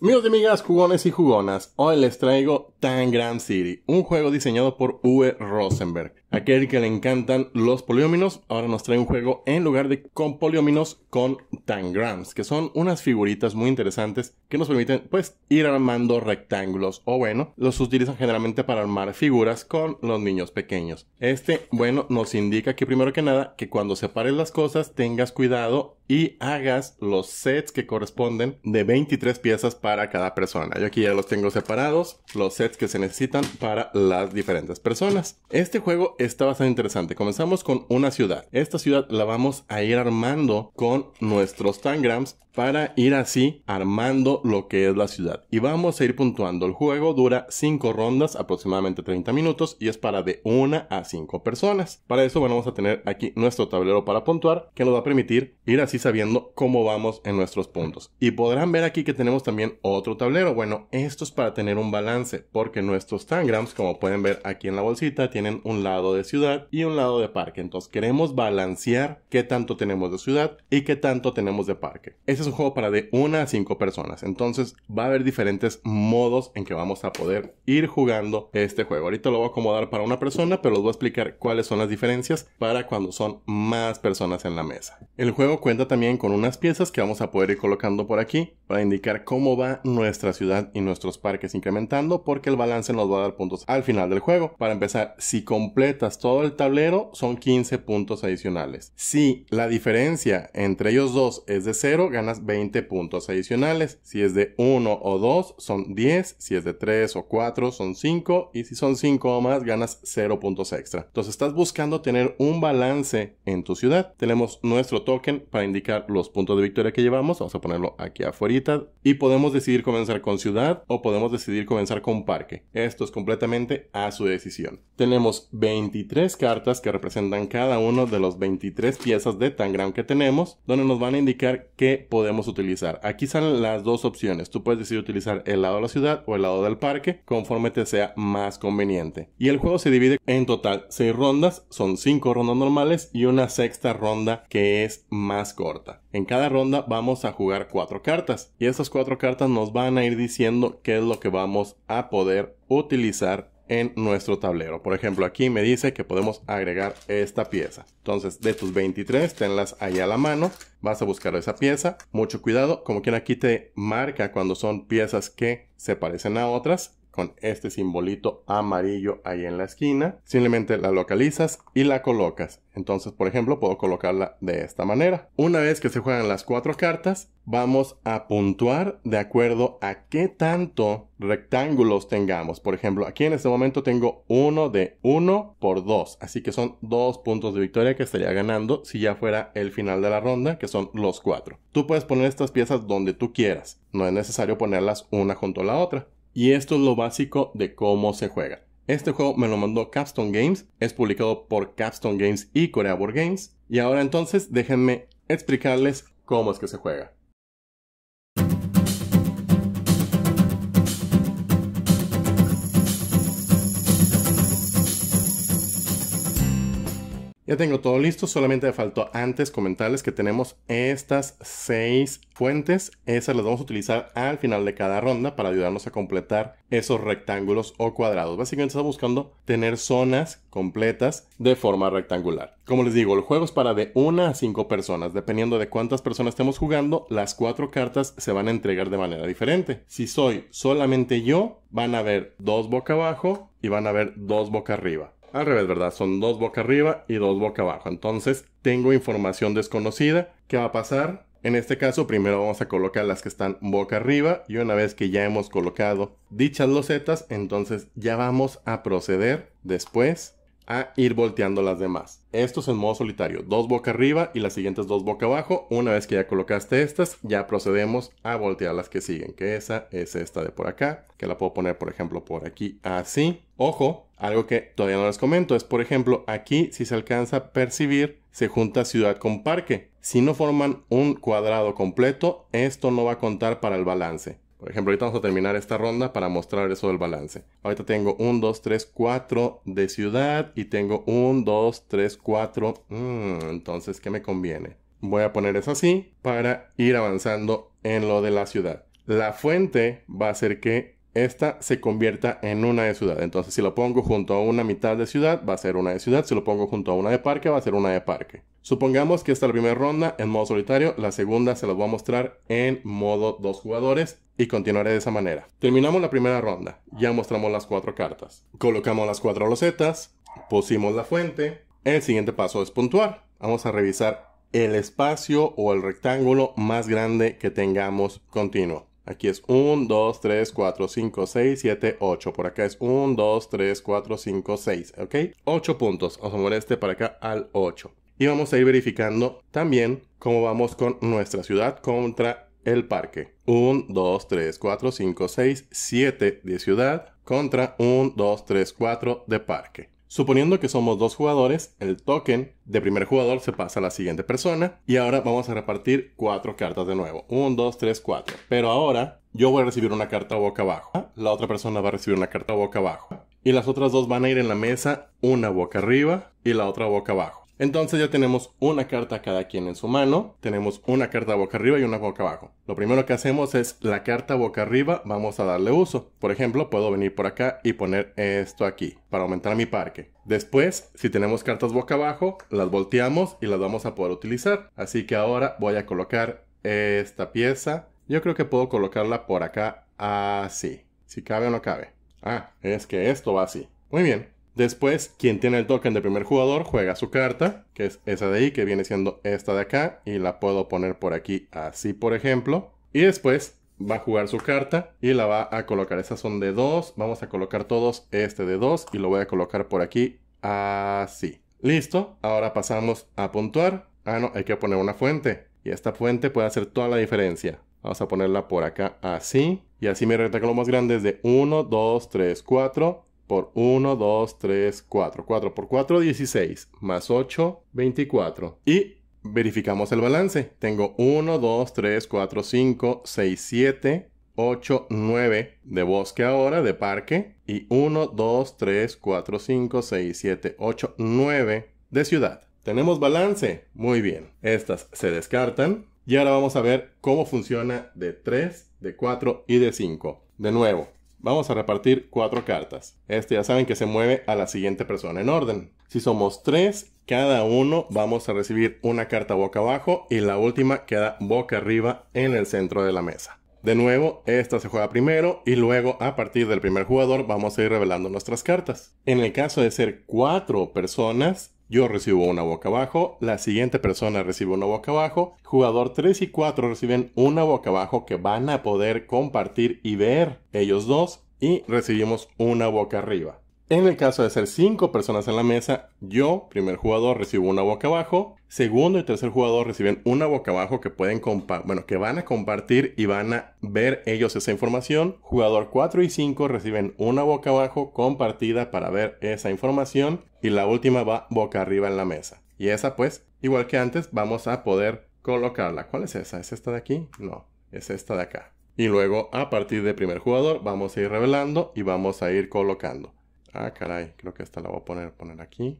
Amigos y amigas, jugones y jugonas, hoy les traigo Tangram City, un juego diseñado por Uwe Rosenberg. Aquel que le encantan los polióminos, ahora nos trae un juego en lugar de con polióminos con tangrams, que son unas figuritas muy interesantes que nos permiten pues ir armando rectángulos o bueno, los utilizan generalmente para armar figuras con los niños pequeños. Este, bueno, nos indica que primero que nada que cuando separes las cosas tengas cuidado y hagas los sets que corresponden de 23 piezas para cada persona. Yo aquí ya los tengo separados, los sets que se necesitan para las diferentes personas. Este juego está bastante interesante. Comenzamos con una ciudad. Esta ciudad la vamos a ir armando con nuestros tangrams para ir así armando lo que es la ciudad. Y vamos a ir puntuando. El juego dura 5 rondas, aproximadamente 30 minutos, y es para de 1 a 5 personas. Para eso vamos a tener aquí nuestro tablero para puntuar, que nos va a permitir ir así sabiendo cómo vamos en nuestros puntos. Y podrán ver aquí que tenemos también otro tablero. Bueno, esto es para tener un balance, porque nuestros tangrams, como pueden ver aquí en la bolsita, tienen un lado de ciudad y un lado de parque. Entonces queremos balancear qué tanto tenemos de ciudad y qué tanto tenemos de parque. Ese es un juego para de una a cinco personas. Entonces va a haber diferentes modos en que vamos a poder ir jugando este juego. Ahorita lo voy a acomodar para una persona, pero les voy a explicar cuáles son las diferencias para cuando son más personas en la mesa. El juego cuenta también con unas piezas que vamos a poder ir colocando por aquí para indicar cómo va nuestra ciudad y nuestros parques incrementando porque el balance nos va a dar puntos al final del juego. Para empezar, si completas todo el tablero son 15 puntos adicionales. Si la diferencia entre ellos dos es de cero ganas 20 puntos adicionales. Si es de 1 o 2 son 10, si es de 3 o 4 son 5 y si son 5 o más ganas 0 puntos extra. Entonces estás buscando tener un balance en tu ciudad. Tenemos nuestro token para indicar los puntos de victoria que llevamos. Vamos a ponerlo aquí afuera y podemos decidir comenzar con ciudad o podemos decidir comenzar con parque. Esto es completamente a su decisión. Tenemos 23 cartas que representan cada uno de los 23 piezas de Tangram que tenemos donde nos van a indicar qué podemos utilizar. Aquí salen las dos opciones. Tú puedes decidir utilizar el lado de la ciudad o el lado del parque, conforme te sea más conveniente. Y el juego se divide en total 6 rondas, son cinco rondas normales y una sexta ronda que es más corta. En cada ronda vamos a jugar cuatro cartas y esas cuatro cartas nos van a ir diciendo qué es lo que vamos a poder utilizar en nuestro tablero. Por ejemplo, aquí me dice que podemos agregar esta pieza. Entonces, de tus 23, tenlas ahí a la mano. Vas a buscar esa pieza. Mucho cuidado, como quien aquí te marca cuando son piezas que se parecen a otras con este simbolito amarillo ahí en la esquina. Simplemente la localizas y la colocas. Entonces, por ejemplo, puedo colocarla de esta manera. Una vez que se juegan las cuatro cartas, vamos a puntuar de acuerdo a qué tanto rectángulos tengamos. Por ejemplo, aquí en este momento tengo uno de uno por 2. Así que son dos puntos de victoria que estaría ganando si ya fuera el final de la ronda, que son los cuatro. Tú puedes poner estas piezas donde tú quieras. No es necesario ponerlas una junto a la otra. Y esto es lo básico de cómo se juega. Este juego me lo mandó Capstone Games, es publicado por Capstone Games y Corea Board Games. Y ahora entonces déjenme explicarles cómo es que se juega. Ya tengo todo listo, solamente me faltó antes comentarles que tenemos estas seis fuentes. Esas las vamos a utilizar al final de cada ronda para ayudarnos a completar esos rectángulos o cuadrados. Básicamente estamos buscando tener zonas completas de forma rectangular. Como les digo, el juego es para de una a cinco personas. Dependiendo de cuántas personas estemos jugando, las cuatro cartas se van a entregar de manera diferente. Si soy solamente yo, van a ver dos boca abajo y van a ver dos boca arriba al revés, ¿verdad? Son dos boca arriba y dos boca abajo. Entonces tengo información desconocida. ¿Qué va a pasar? En este caso primero vamos a colocar las que están boca arriba y una vez que ya hemos colocado dichas losetas, entonces ya vamos a proceder después a ir volteando las demás. Esto es en modo solitario, dos boca arriba y las siguientes dos boca abajo. Una vez que ya colocaste estas, ya procedemos a voltear las que siguen, que esa es esta de por acá, que la puedo poner por ejemplo por aquí así. Ojo, algo que todavía no les comento es por ejemplo aquí si se alcanza a percibir se junta ciudad con parque. Si no forman un cuadrado completo, esto no va a contar para el balance. Por ejemplo, ahorita vamos a terminar esta ronda para mostrar eso del balance. Ahorita tengo 1, 2, 3, 4 de ciudad y tengo 1, 2, 3, 4. entonces, ¿qué me conviene? Voy a poner eso así para ir avanzando en lo de la ciudad. La fuente va a ser que esta se convierta en una de ciudad. Entonces, si lo pongo junto a una mitad de ciudad, va a ser una de ciudad. Si lo pongo junto a una de parque, va a ser una de parque. Supongamos que esta es la primera ronda en modo solitario, la segunda se la voy a mostrar en modo dos jugadores y continuaré de esa manera. Terminamos la primera ronda, ya mostramos las cuatro cartas. Colocamos las cuatro losetas, pusimos la fuente. El siguiente paso es puntuar. Vamos a revisar el espacio o el rectángulo más grande que tengamos continuo. Aquí es 1, 2, 3, 4, 5, 6, 7, 8. Por acá es 1, 2, 3, 4, 5, 6. ¿Ok? 8 puntos. Vamos a mover este para acá al 8. Y vamos a ir verificando también cómo vamos con nuestra ciudad contra el parque. 1, 2, 3, 4, 5, 6, 7 de ciudad contra 1, 2, 3, 4 de parque. Suponiendo que somos dos jugadores, el token de primer jugador se pasa a la siguiente persona y ahora vamos a repartir cuatro cartas de nuevo. 1, 2, 3, 4. Pero ahora yo voy a recibir una carta boca abajo, la otra persona va a recibir una carta boca abajo y las otras dos van a ir en la mesa, una boca arriba y la otra boca abajo. Entonces ya tenemos una carta cada quien en su mano, tenemos una carta boca arriba y una boca abajo. Lo primero que hacemos es la carta boca arriba, vamos a darle uso. Por ejemplo, puedo venir por acá y poner esto aquí para aumentar mi parque. Después, si tenemos cartas boca abajo, las volteamos y las vamos a poder utilizar. Así que ahora voy a colocar esta pieza. Yo creo que puedo colocarla por acá así. Si cabe o no cabe. Ah, es que esto va así. Muy bien, Después, quien tiene el token de primer jugador juega su carta, que es esa de ahí, que viene siendo esta de acá, y la puedo poner por aquí así, por ejemplo. Y después va a jugar su carta y la va a colocar. Esas son de dos, vamos a colocar todos este de dos y lo voy a colocar por aquí así. Listo, ahora pasamos a puntuar. Ah, no, hay que poner una fuente. Y esta fuente puede hacer toda la diferencia. Vamos a ponerla por acá así. Y así mi los más grande es de 1, 2, 3, 4, por 1, 2, 3, 4. 4 por 4, 16. Más 8, 24. Y verificamos el balance. Tengo 1, 2, 3, 4, 5, 6, 7, 8, 9 de bosque ahora, de parque. Y 1, 2, 3, 4, 5, 6, 7, 8, 9 de ciudad. ¿Tenemos balance? Muy bien. Estas se descartan. Y ahora vamos a ver cómo funciona de 3, de 4 y de 5. De nuevo, Vamos a repartir cuatro cartas. Este ya saben que se mueve a la siguiente persona en orden. Si somos tres, cada uno vamos a recibir una carta boca abajo y la última queda boca arriba en el centro de la mesa. De nuevo, esta se juega primero y luego a partir del primer jugador vamos a ir revelando nuestras cartas. En el caso de ser cuatro personas, yo recibo una boca abajo, la siguiente persona recibe una boca abajo, jugador 3 y 4 reciben una boca abajo que van a poder compartir y ver ellos dos y recibimos una boca arriba. En el caso de ser cinco personas en la mesa, yo, primer jugador, recibo una boca abajo, segundo y tercer jugador reciben una boca abajo que pueden bueno, que van a compartir y van a ver ellos esa información. Jugador 4 y 5 reciben una boca abajo compartida para ver esa información y la última va boca arriba en la mesa. Y esa pues, igual que antes, vamos a poder colocarla. ¿Cuál es esa? ¿Es esta de aquí? No, es esta de acá. Y luego a partir de primer jugador vamos a ir revelando y vamos a ir colocando. Ah, caray, creo que esta la voy a poner, poner aquí.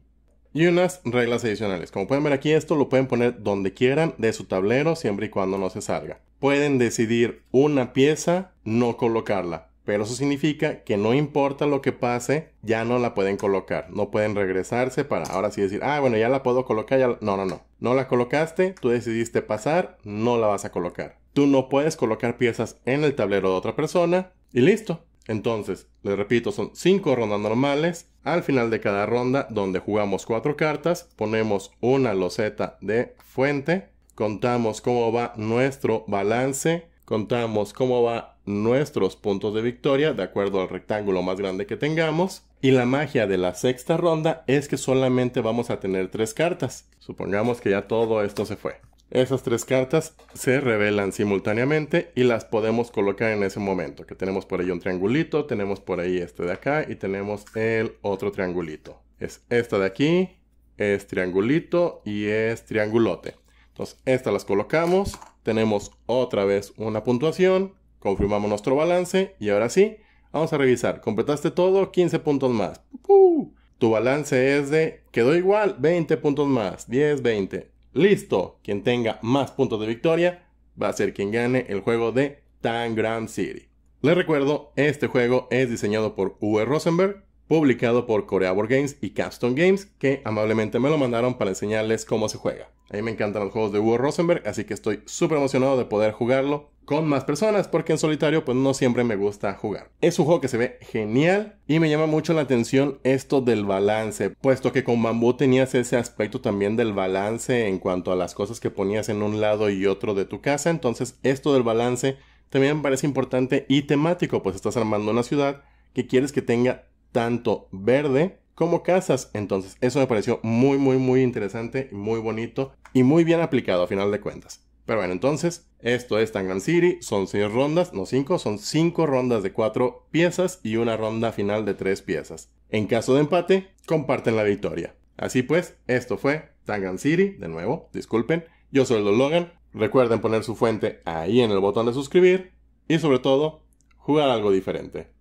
Y unas reglas adicionales. Como pueden ver aquí, esto lo pueden poner donde quieran de su tablero siempre y cuando no se salga. Pueden decidir una pieza, no colocarla. Pero eso significa que no importa lo que pase, ya no la pueden colocar. No pueden regresarse para ahora sí decir, ah, bueno, ya la puedo colocar. No, no, no. No la colocaste, tú decidiste pasar, no la vas a colocar. Tú no puedes colocar piezas en el tablero de otra persona y listo. Entonces, les repito, son 5 rondas normales. Al final de cada ronda, donde jugamos 4 cartas, ponemos una loseta de fuente, contamos cómo va nuestro balance, contamos cómo va nuestros puntos de victoria de acuerdo al rectángulo más grande que tengamos. Y la magia de la sexta ronda es que solamente vamos a tener tres cartas. Supongamos que ya todo esto se fue. Esas tres cartas se revelan simultáneamente y las podemos colocar en ese momento. Que tenemos por ahí un triangulito, tenemos por ahí este de acá y tenemos el otro triangulito. Es esta de aquí, es triangulito y es triangulote. Entonces estas las colocamos, tenemos otra vez una puntuación, confirmamos nuestro balance y ahora sí, vamos a revisar. Completaste todo, 15 puntos más. Tu balance es de, quedó igual, 20 puntos más, 10, 20. Listo, quien tenga más puntos de victoria va a ser quien gane el juego de Tangram City. Les recuerdo, este juego es diseñado por Uwe Rosenberg publicado por Corea Board Games y Capstone Games, que amablemente me lo mandaron para enseñarles cómo se juega. A mí me encantan los juegos de Hugo Rosenberg, así que estoy súper emocionado de poder jugarlo con más personas, porque en solitario pues no siempre me gusta jugar. Es un juego que se ve genial y me llama mucho la atención esto del balance, puesto que con Bambú tenías ese aspecto también del balance en cuanto a las cosas que ponías en un lado y otro de tu casa, entonces esto del balance también me parece importante y temático, pues estás armando una ciudad que quieres que tenga tanto verde como casas. Entonces eso me pareció muy, muy, muy interesante, muy bonito y muy bien aplicado a final de cuentas. Pero bueno, entonces, esto es Tangan City, son seis rondas, no cinco, son cinco rondas de cuatro piezas y una ronda final de tres piezas. En caso de empate, comparten la victoria. Así pues, esto fue Tangan City, de nuevo, disculpen, yo soy el Logan, recuerden poner su fuente ahí en el botón de suscribir y sobre todo, jugar algo diferente.